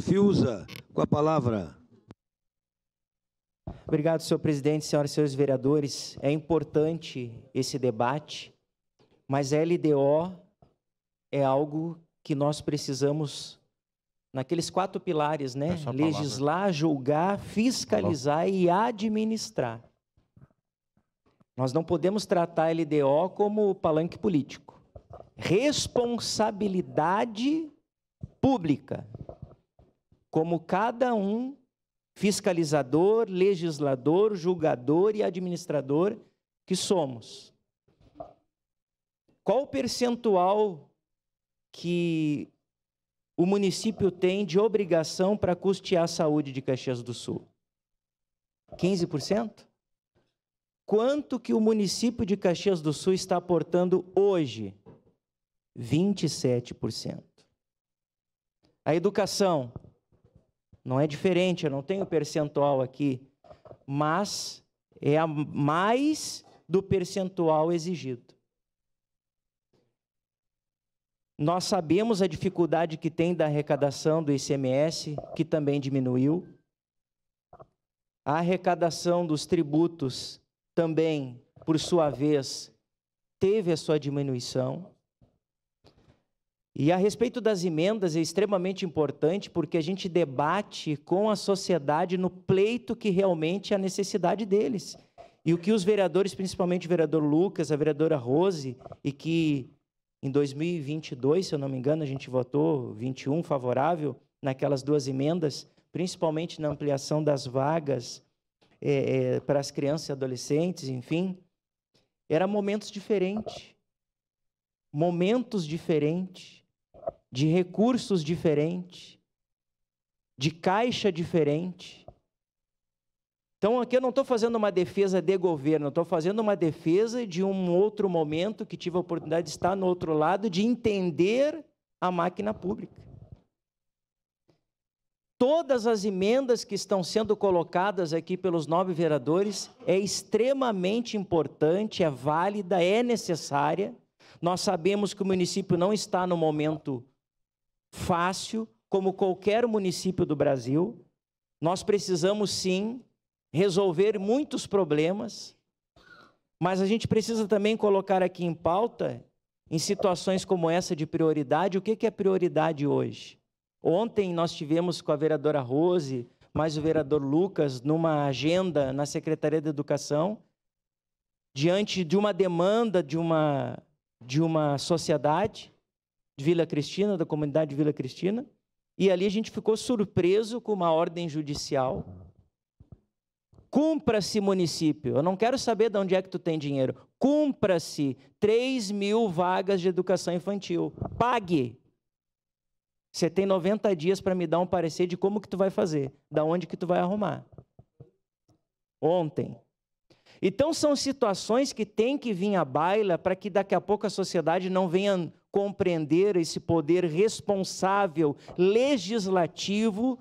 Fiuza, com a palavra. Obrigado, senhor presidente, senhoras e senhores vereadores. É importante esse debate, mas a LDO é algo que nós precisamos naqueles quatro pilares, né? É Legislar, julgar, fiscalizar tá e administrar. Nós não podemos tratar a LDO como palanque político. Responsabilidade pública como cada um fiscalizador, legislador, julgador e administrador que somos. Qual o percentual que o município tem de obrigação para custear a saúde de Caxias do Sul? 15%? Quanto que o município de Caxias do Sul está aportando hoje? 27%. A educação, não é diferente, eu não tenho percentual aqui, mas é a mais do percentual exigido. Nós sabemos a dificuldade que tem da arrecadação do ICMS, que também diminuiu. A arrecadação dos tributos também, por sua vez, teve a sua diminuição. E a respeito das emendas, é extremamente importante porque a gente debate com a sociedade no pleito que realmente é a necessidade deles. E o que os vereadores, principalmente o vereador Lucas, a vereadora Rose, e que em 2022, se eu não me engano, a gente votou 21 favorável naquelas duas emendas, principalmente na ampliação das vagas é, é, para as crianças e adolescentes, enfim, eram momentos diferentes momentos diferentes, de recursos diferentes, de caixa diferente. Então, aqui eu não estou fazendo uma defesa de governo, estou fazendo uma defesa de um outro momento que tive a oportunidade de estar no outro lado, de entender a máquina pública. Todas as emendas que estão sendo colocadas aqui pelos nove vereadores é extremamente importante, é válida, é necessária nós sabemos que o município não está no momento fácil, como qualquer município do Brasil. Nós precisamos sim resolver muitos problemas, mas a gente precisa também colocar aqui em pauta, em situações como essa de prioridade, o que é prioridade hoje? Ontem nós tivemos com a vereadora Rose, mais o vereador Lucas, numa agenda na Secretaria da Educação, diante de uma demanda de uma de uma sociedade de Vila Cristina, da comunidade de Vila Cristina, e ali a gente ficou surpreso com uma ordem judicial. Cumpra-se município, eu não quero saber de onde é que tu tem dinheiro, cumpra-se 3 mil vagas de educação infantil, pague. Você tem 90 dias para me dar um parecer de como que tu vai fazer, da onde que tu vai arrumar. Ontem, então são situações que têm que vir à baila para que daqui a pouco a sociedade não venha compreender esse poder responsável legislativo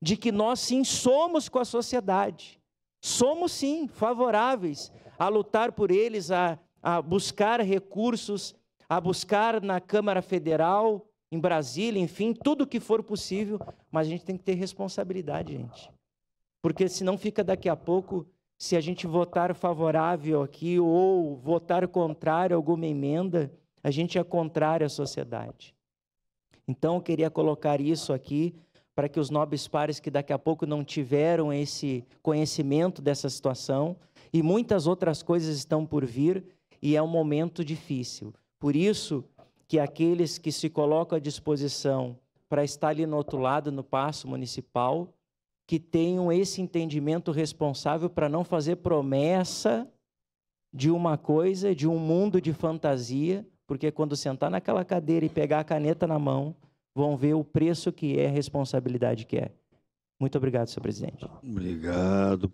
de que nós sim somos com a sociedade. Somos sim favoráveis a lutar por eles, a, a buscar recursos, a buscar na Câmara Federal, em Brasília, enfim, tudo o que for possível, mas a gente tem que ter responsabilidade, gente. Porque senão fica daqui a pouco se a gente votar favorável aqui ou votar contrário a alguma emenda, a gente é contrário à sociedade. Então, eu queria colocar isso aqui para que os nobres pares que daqui a pouco não tiveram esse conhecimento dessa situação e muitas outras coisas estão por vir e é um momento difícil. Por isso que aqueles que se colocam à disposição para estar ali no outro lado, no passo municipal, que tenham esse entendimento responsável para não fazer promessa de uma coisa, de um mundo de fantasia, porque quando sentar naquela cadeira e pegar a caneta na mão, vão ver o preço que é a responsabilidade que é. Muito obrigado, senhor presidente. Obrigado.